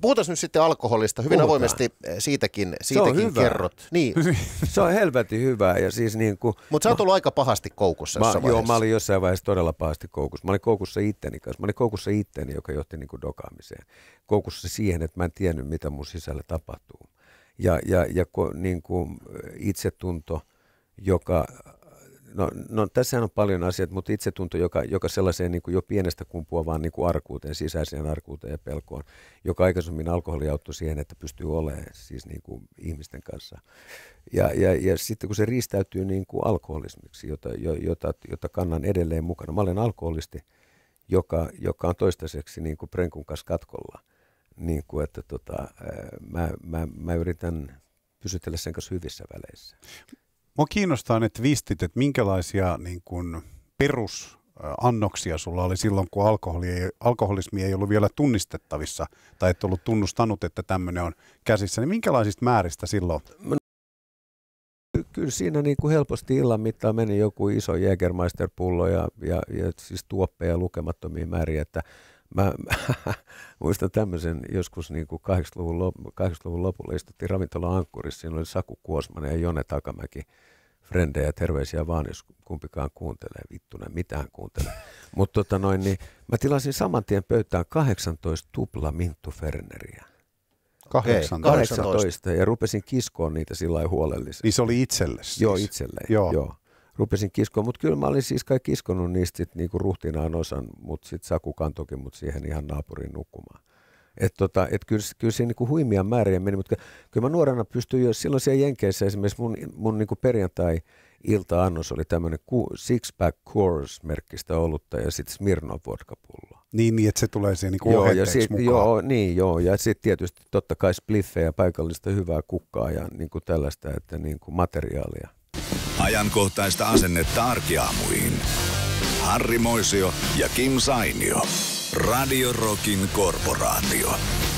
puhutaan nyt sitten alkoholista, hyvin puhutaan. avoimesti siitäkin, eh, siitäkin se on hyvä. kerrot. Niin. se on helvetin hyvää. Ja siis niin kuin, Mutta sä oot ollut aika pahasti koukussa mä, Joo, mä olin jossain vaiheessa todella pahasti koukussa. Mä olin koukussa itteni kanssa. Mä olin koukussa itteni, joka johti niin kuin dokaamiseen. Koukussa siihen, että mä en tiennyt, mitä mun sisällä tapahtuu. Ja, ja, ja niin kuin eh, itsetunto, joka No, no tässä on paljon asioita, mutta itsetunto, joka, joka sellaiseen niin kuin jo pienestä kumpua vaan, niin kuin arkuuteen, sisäiseen arkuuteen ja pelkoon, joka aikaisemmin alkoholi auttoi siihen, että pystyy olemaan siis niin kuin ihmisten kanssa. Ja, ja, ja sitten kun se riistäytyy niin kuin alkoholismiksi, jota, jota, jota kannan edelleen mukana. Mä olen alkoholisti, joka, joka on toistaiseksi niin kuin prenkun kanssa katkolla. Niin kuin, että tota, mä, mä, mä yritän pysytellä sen kanssa hyvissä väleissä. Mua kiinnostaa ne twistit, että minkälaisia niin kuin perusannoksia sulla oli silloin, kun alkoholi ei, alkoholismi ei ollut vielä tunnistettavissa tai et ollut tunnustanut, että tämmöinen on käsissä. Niin minkälaisista määristä silloin? No, kyllä siinä niin kuin helposti illan mittaan meni joku iso Jägermeisterpullo ja, ja, ja siis tuoppeja lukemattomia määriä, että Mä, muistan tämmöisen joskus niin kuin 80-luvun, lop, 80-luvun lopulla istuttiin ravintola Ankkurissa. Siinä oli Saku Kuosmanen ja Jone Takamäki. Frendejä terveisiä vaan, jos kumpikaan kuuntelee. vittu ne, mitään kuuntelee. Mutta tota noin, niin mä tilasin saman tien pöytään 18 tupla Minttu Ferneriä. 18. 18. 18. Ja rupesin kiskoon niitä sillä huolellisesti. Niin se oli itsellesi. siis. Joo, itselleen. Joo. Joo rupesin kiskoon, mutta kyllä mä olin siis kai kiskonut niistä sit niinku ruhtinaan osan, mutta sitten Saku kantokin mut siihen ihan naapuriin nukkumaan. Että tota, et kyllä, kyllä siinä niinku huimia määriä meni, mutta kyllä mä nuorena pystyin jo silloin siellä Jenkeissä esimerkiksi mun, mun niinku perjantai ilta-annos oli tämmöinen six-pack course-merkkistä olutta ja sitten vodka pullo. Niin, niin, että se tulee siihen niinku joo, ja sit, mukaan. Joo, niin, joo, ja sitten tietysti totta kai spliffejä, paikallista hyvää kukkaa ja niinku tällaista että niinku materiaalia. Ajankohtaista asennetta arkiaamuihin. Harri Moisio ja Kim Sainio. Radio Rockin Korporaatio.